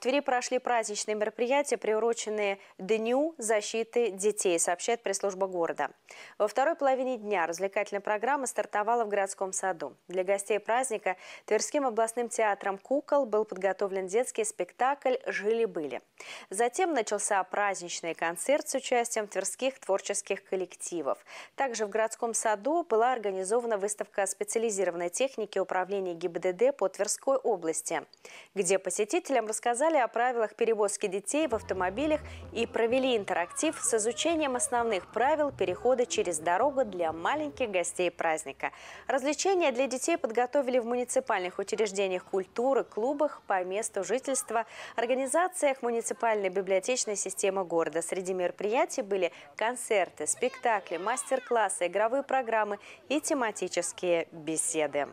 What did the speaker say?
В Твери прошли праздничные мероприятия, приуроченные Дню защиты детей, сообщает пресс-служба города. Во второй половине дня развлекательная программа стартовала в городском саду. Для гостей праздника Тверским областным театром «Кукол» был подготовлен детский спектакль «Жили-были». Затем начался праздничный концерт с участием тверских творческих коллективов. Также в городском саду была организована выставка специализированной техники управления ГИБДД по Тверской области, где посетителям рассказали, рассказали о правилах перевозки детей в автомобилях и провели интерактив с изучением основных правил перехода через дорогу для маленьких гостей праздника. Развлечения для детей подготовили в муниципальных учреждениях культуры, клубах по месту жительства, организациях муниципальной библиотечной системы города. Среди мероприятий были концерты, спектакли, мастер-классы, игровые программы и тематические беседы.